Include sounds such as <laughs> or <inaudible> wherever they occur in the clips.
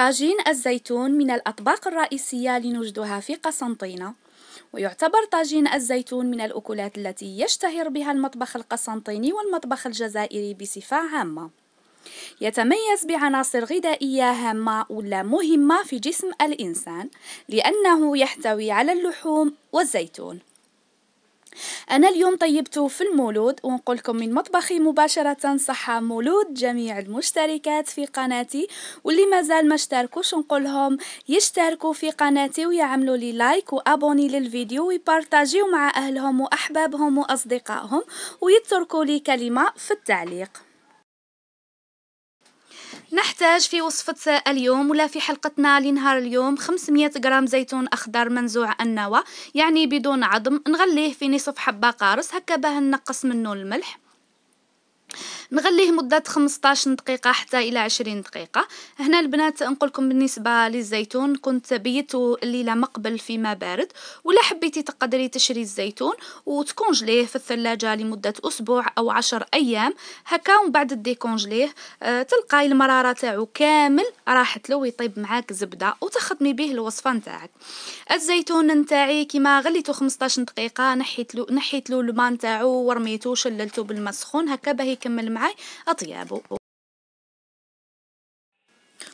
طاجين الزيتون من الأطباق الرئيسية لنجدها في قسنطينة ويعتبر طاجين الزيتون من الأكلات التي يشتهر بها المطبخ القسنطيني والمطبخ الجزائري بصفة عامة يتميز بعناصر غذائية هامة ولا مهمة في جسم الإنسان لأنه يحتوي على اللحوم والزيتون انا اليوم طيبته في المولود ونقول لكم من مطبخي مباشره صحه مولود جميع المشتركات في قناتي واللي مازال ما اشتركوش نقول لهم يشتركوا في قناتي ويعملوا لي لايك وابوني للفيديو ويبارتاجيو مع اهلهم واحبابهم واصدقائهم ويتركوا لي كلمه في التعليق نحتاج في وصفة اليوم ولا في حلقتنا لنهار اليوم 500 غرام زيتون أخضر منزوع النوى يعني بدون عظم نغليه في نصف حبة قارص هكا باه نقص منه الملح نغليه مده 15 دقيقه حتى الى 20 دقيقه هنا البنات نقولكم بالنسبه للزيتون كنت بيته الليله مقبل فيما بارد ولا حبيتي تقدري تشري الزيتون وتكونجليه في الثلاجه لمده اسبوع او 10 ايام هكا ومن بعد ديكونجليه آه، تلقاي المراره تاعو كامل راح تلوي يطيب معاك زبده وتخدمي به الوصفه نتاعك الزيتون نتاعي كيما غليته 15 دقيقه نحيت له نحيت له الماء نتاعو ورميته وشللته بالماء سخون هكا باه يكمل معاي اطيابه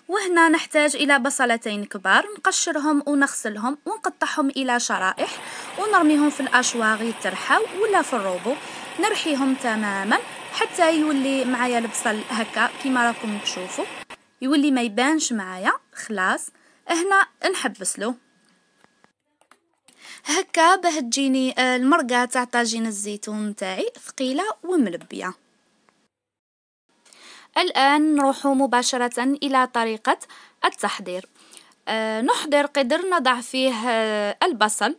وهنا نحتاج الى بصلتين كبار نقشرهم ونغسلهم ونقطعهم الى شرائح ونرميهم في الاشواغ يترحاو ولا في الروبو نرحيهم تماما حتى يولي معايا البصل هكا كيما راكم تشوفوا يولي ما يبانش معايا خلاص هنا نحبسلو هكا باه تجيني آه، المرقه تاع طاجين الزيتون تاعي ثقيله وملبيه الان نروح مباشره الى طريقه التحضير آه، نحضر قدر نضع فيه آه، البصل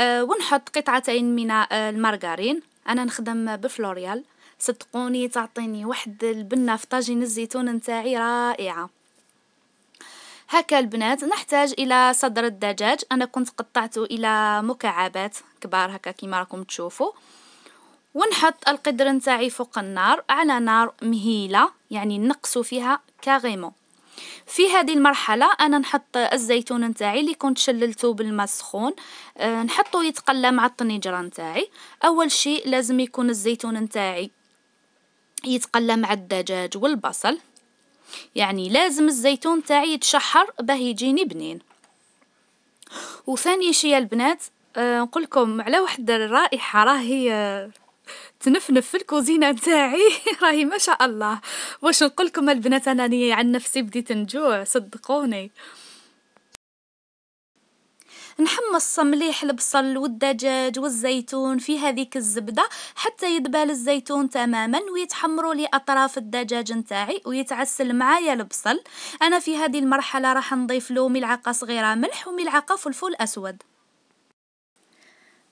ونحط قطعتين من المارغرين انا نخدم بفلوريال صدقوني تعطيني واحد البنه في طاجين الزيتون نتاعي رائعه هكا البنات نحتاج الى صدر الدجاج انا كنت قطعته الى مكعبات كبار هكا كيما راكم تشوفوا ونحط القدر نتاعي فوق النار على نار مهيله يعني نقص فيها كاغيمون في هذه المرحلة أنا نحط الزيتون نتاعي اللي كنت شللته بالماء السخون أه نحطه يتقلى مع الطنجرة نتاعي أول شيء لازم يكون الزيتون نتاعي يتقلى مع الدجاج والبصل يعني لازم الزيتون تاعي يتشحر باه يجيني بنين وثاني شيء يا البنات أه نقول لكم على واحد الرائحه راهي آه، تنفنف في الكوزينه تاعي <laughs> راهي ما شاء الله واش نقول لكم البنات انا عن نفسي بديت نجوع صدقوني نحمص مليح البصل والدجاج والزيتون في هذيك الزبده حتى يدبال الزيتون تماما ويتحمروا لي اطراف الدجاج نتاعي ويتعسل معايا البصل انا في هذه المرحله راح نضيف له ملعقه صغيره ملح وملعقه فلفل اسود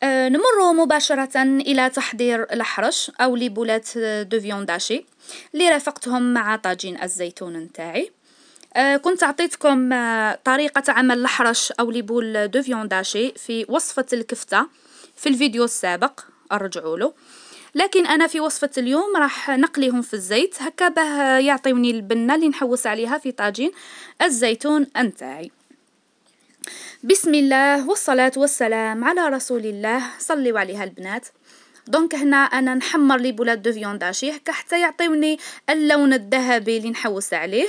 آه، نمر مباشرة إلى تحضير الحرش أو لبولات دوفيون داشي فيونداشي اللي رافقتهم مع طاجين الزيتون نتاعي آه، كنت عطيتكم آه، طريقة عمل لحرش أو لبول دو داشي في وصفة الكفتة في الفيديو السابق أرجعوا له لكن أنا في وصفة اليوم راح نقليهم في الزيت هكا باه يعطيوني البنة اللي نحوس عليها في طاجين الزيتون أنتاعي بسم الله والصلاة والسلام على رسول الله صلوا عليها البنات دونك هنا انا نحمر لي بولات دو داشي هكا حتى يعطيوني اللون الذهبي اللي نحوس عليه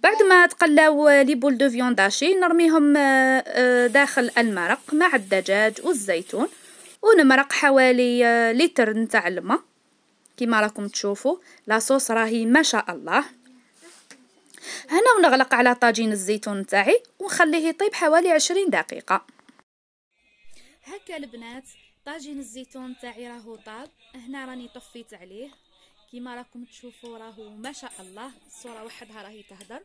بعد ما تقلاو لي بول دو فيون داشي نرميهم آه، آه، داخل المرق مع الدجاج والزيتون ونمرق حوالي آه، لتر نتاع الماء كيما راكم تشوفوا لاصوص راهي ما شاء الله هنا ونغلق على طاجين الزيتون نتاعي ونخليه يطيب حوالي عشرين دقيقه هكا البنات طاجين الزيتون تاعي راهو طاب هنا راني طفيت عليه كيما راكم تشوفوا راهو ما شاء الله الصوره وحدها راهي تهدر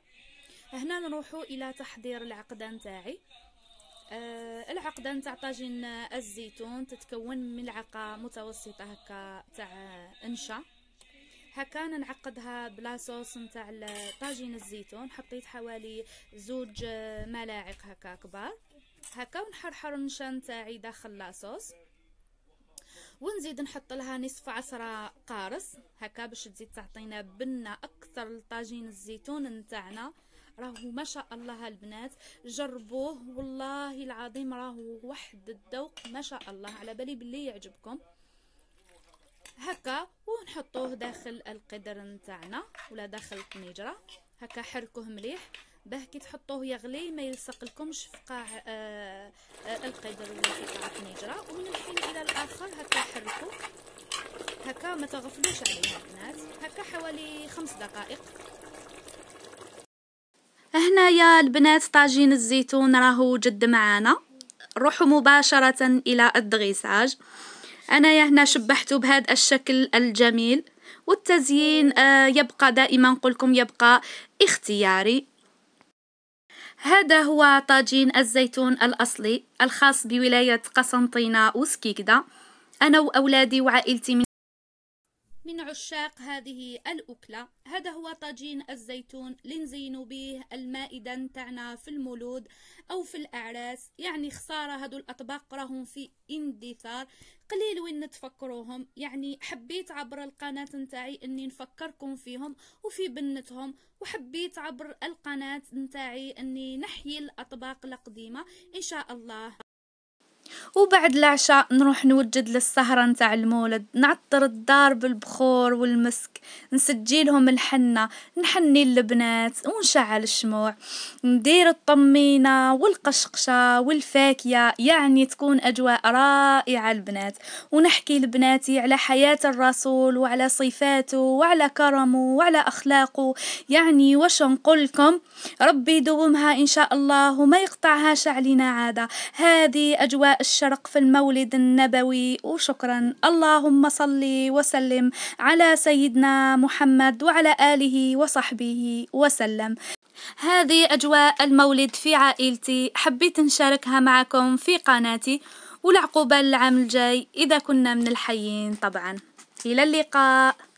هنا نروحوا الى تحضير العقده نتاعي آه العقده نتاع طاجين الزيتون تتكون من ملعقه متوسطه هكا تاع انشا هكا نعقدها بلاصوص نتاع طاجين الزيتون حطيت حوالي زوج ملاعق هكا كبار هكا ونحرحر النشا نتاعي داخل لاصوص ونزيد نحط لها نصف عصره قارص هكا باش تزيد تعطينا بنه اكثر لطاجين الزيتون نتاعنا راهو ما شاء الله البنات جربوه والله العظيم راهو واحد الذوق ما شاء الله على بالي باللي يعجبكم هكا ونحطوه داخل القدر نتاعنا ولا داخل الطنجره هكا حركوه مليح باه كي تحطوه يغلي ما يلصق لكمش في قاع آه آه القدر ولا في قاع الحنجره ومن الحين الى الاخر هكا حركوا هكا ما تغفلوش عليها البنات هكا حوالي خمس دقائق هنايا البنات طاجين الزيتون راهو جد معانا روحوا مباشره الى الدغيساج انايا هنا شبحته بهذا الشكل الجميل والتزيين آه، يبقى دائما نقولكم يبقى اختياري هذا هو طاجين الزيتون الأصلي الخاص بولاية قسنطينة وسكيكدا أنا وأولادي وعائلتي من من عشاق هذه الأكلة هذا هو طاجين الزيتون لنزينو به المائدة نتاعنا في المولود أو في الأعراس يعني خسارة هذو الأطباق راهم في اندثار قليل وين نتفكروهم يعني حبيت عبر القناة نتاعي اني نفكركم فيهم وفي بنتهم وحبيت عبر القناة نتاعي اني نحيي الأطباق القديمة ان شاء الله وبعد العشاء نروح نوجد للسهرة نتاع المولد نعطر الدار بالبخور والمسك نسجيلهم الحنة نحني البنات ونشعل الشموع ندير الطمينة والقشقشة والفاكية يعني تكون أجواء رائعة البنات ونحكي لبناتي على حياة الرسول وعلى صفاته وعلى كرمه وعلى أخلاقه يعني واش نقولكم ربي يدومها إن شاء الله وما يقطعهاش علينا عادة هذه أجواء الشرق في المولد النبوي وشكرا اللهم صل وسلم على سيدنا محمد وعلى آله وصحبه وسلم هذه أجواء المولد في عائلتي حبيت نشاركها معكم في قناتي ولعقوبه العام الجاي إذا كنا من الحيين طبعا إلى اللقاء